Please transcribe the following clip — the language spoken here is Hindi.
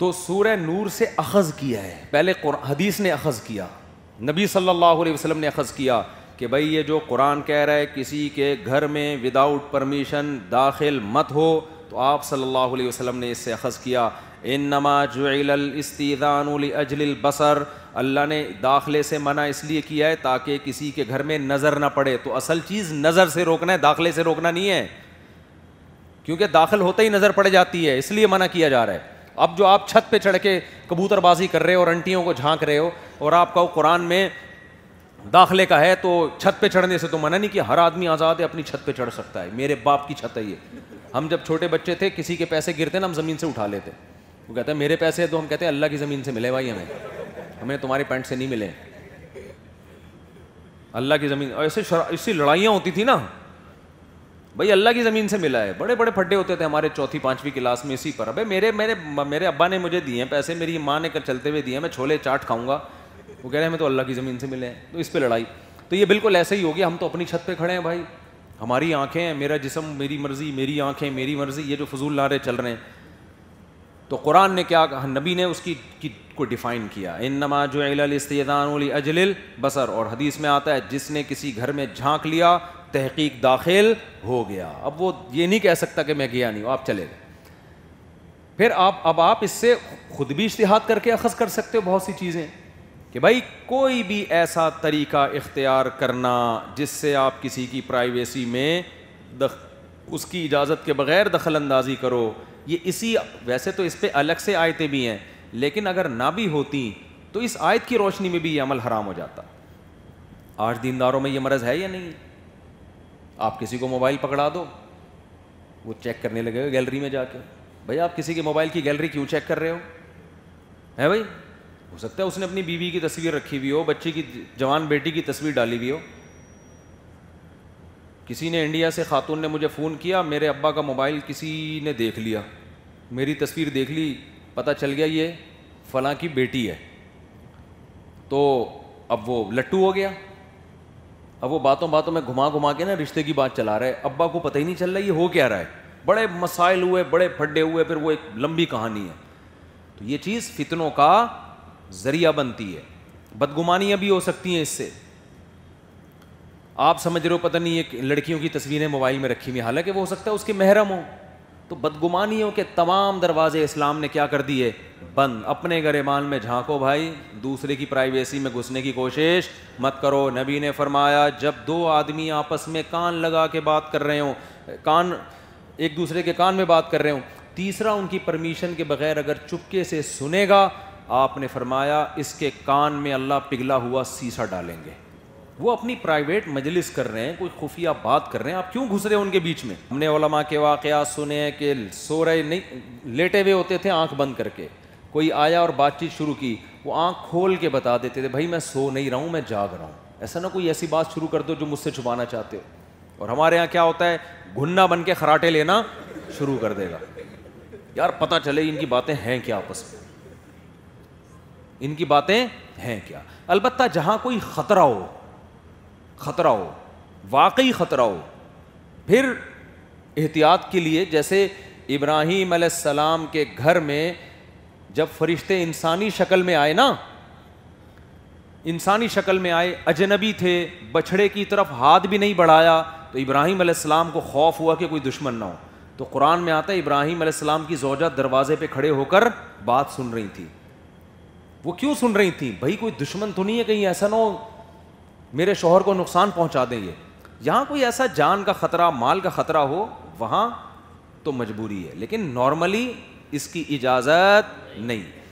तो सूर नूर से अखज़ किया है पहले हदीस ने अखज़ किया नबी सल्लल्लाहु अलैहि वसल्लम ने अखज़ किया कि भाई ये जो कुरान कह रहा है किसी के घर में विदाउट परमिशन दाखिल मत हो तो आप सल्लल्लाहु अलैहि वसल्लम ने इससे अखज़ किया इन नमा जुलान अजल बसर अल्लाह ने दाखिले से मना इसलिए किया है ताकि किसी के घर में नज़र ना पड़े तो असल चीज़ नज़र से रोकना है दाखिले से रोकना नहीं है क्योंकि दाखिल होते ही नज़र पड़ जाती है इसलिए मना किया जा रहा है अब जो आप छत पे चढ़ के कबूतरबाजी कर रहे हो और अंटियों को झांक रहे हो और आप कहो कुरान में दाखिले का है तो छत पे चढ़ने से तो मना नहीं कि हर आदमी आज़ाद है अपनी छत पे चढ़ सकता है मेरे बाप की छत है ये हम जब छोटे बच्चे थे किसी के पैसे गिरते ना हम ज़मीन से उठा लेते वो कहते हैं मेरे पैसे तो हम कहते हैं अल्लाह की ज़मीन से मिले भाई हमें हमें तुम्हारे पैंट से नहीं मिले अल्लाह की ज़मीन ऐसे ऐसी लड़ाइयाँ होती थी ना भाई अल्लाह की ज़मीन से मिला है बड़े बड़े फड्डे होते थे हमारे चौथी पांचवी क्लास में इसी पर अबे मेरे मेरे मेरे अब्बा ने मुझे दिए हैं पैसे मेरी माँ ने कर चलते हुए दिए मैं छोले चाट खाऊंगा वो कह रहे हैं मैं तो अल्लाह की ज़मीन से मिले हैं तो इस पर लड़ाई तो ये बिल्कुल ऐसे ही हो गया हम तो अपनी छत पर खड़े हैं भाई हमारी आँखें हैं मेरा जिसम मेरी मर्ज़ी मेरी आँखें मेरी मर्ज़ी ये जो फजूल नारे चल रहे हैं तो कुरान ने क्या कहा नबी ने उसकी की, को डिफ़ाइन किया इन नमा जो अजलिल बसर और हदीस में आता है जिसने किसी घर में झांक लिया तहकीक दाखिल हो गया अब वो ये नहीं कह सकता कि मैं गया नहीं हूँ आप चले गए फिर आप अब आप इससे खुद भी इश्तहाद करके अखज़ कर सकते हो बहुत सी चीज़ें कि भाई कोई भी ऐसा तरीका इख्तियार करना जिससे आप किसी की प्राइवेसी में दख, उसकी इजाज़त के बग़ैर दखल अंदाजी करो ये इसी वैसे तो इस पर अलग से आयतें भी हैं लेकिन अगर ना भी होती तो इस आयत की रोशनी में भी ये अमल हराम हो जाता आज दीनदारों में ये मरज़ है या नहीं आप किसी को मोबाइल पकड़ा दो वो चेक करने लगेगा गैलरी में जाके भाई आप किसी के मोबाइल की गैलरी क्यों चेक कर रहे हो है भाई हो सकता है उसने अपनी बीवी की तस्वीर रखी हुई हो बच्ची की जवान बेटी की तस्वीर डाली हुई हो किसी ने इंडिया से खातून ने मुझे फ़ोन किया मेरे अब्बा का मोबाइल किसी ने देख लिया मेरी तस्वीर देख ली पता चल गया ये फलां की बेटी है तो अब वो लट्टू हो गया अब वो बातों बातों में घुमा घुमा के ना रिश्ते की बात चला रहा है अब्बा को पता ही नहीं चल रहा ये हो क्या रहा है बड़े मसाइल हुए बड़े फड्डे हुए फिर वो एक लंबी कहानी है तो ये चीज़ फितनों का जरिया बनती है बदगुमानियाँ भी हो सकती हैं इससे आप समझ रहे हो पता नहीं एक लड़कियों की तस्वीरें मोबाइल में रखी हुई हालांकि वो हो सकता है उसके महरम हो तो बदगुमानियों के तमाम दरवाजे इस्लाम ने क्या कर दिए बंद अपने गरेबान में झांको भाई दूसरे की प्राइवेसी में घुसने की कोशिश मत करो नबी ने फरमाया जब दो आदमी आपस में कान लगा के बात कर रहे हो कान एक दूसरे के कान में बात कर रहे हो तीसरा उनकी परमिशन के बगैर अगर चुपके से सुनेगा आपने फरमाया इसके कान में अल्लाह पिघला हुआ सीसा डालेंगे वो अपनी प्राइवेट मजलिस कर रहे हैं कोई खुफिया बात कर रहे हैं आप क्यों घुस रहे हैं उनके बीच में हमने ओलमा के वाक़ात सुने हैं कि सो रहे नहीं लेटे हुए होते थे आंख बंद करके कोई आया और बातचीत शुरू की वो आंख खोल के बता देते थे भाई मैं सो नहीं रहा हूँ मैं जाग रहा हूँ ऐसा ना कोई ऐसी बात शुरू कर दो जो मुझसे छुपाना चाहते हो और हमारे यहाँ क्या होता है घुन्ना बन के खराटे लेना शुरू कर देगा यार पता चले इनकी बातें हैं क्या आपस में इनकी बातें हैं क्या अलबत्ता जहाँ कोई ख़तरा हो खतरा हो वाकई ख़तरा हो फिर एहतियात के लिए जैसे इब्राहिम सलाम के घर में जब फरिश्ते इंसानी शक्ल में आए ना इंसानी शक्ल में आए अजनबी थे बछड़े की तरफ हाथ भी नहीं बढ़ाया तो इब्राहीम सलाम को खौफ हुआ कि कोई दुश्मन ना हो तो कुरान में आता है इब्राहीम सलाम की जोजा दरवाजे पे खड़े होकर बात सुन रही थी वो क्यों सुन रही थी भाई कोई दुश्मन तो नहीं है कहीं ऐसा ना हो मेरे शोहर को नुकसान पहुंचा देंगे यहाँ कोई ऐसा जान का ख़तरा माल का ख़तरा हो वहाँ तो मजबूरी है लेकिन नॉर्मली इसकी इजाज़त नहीं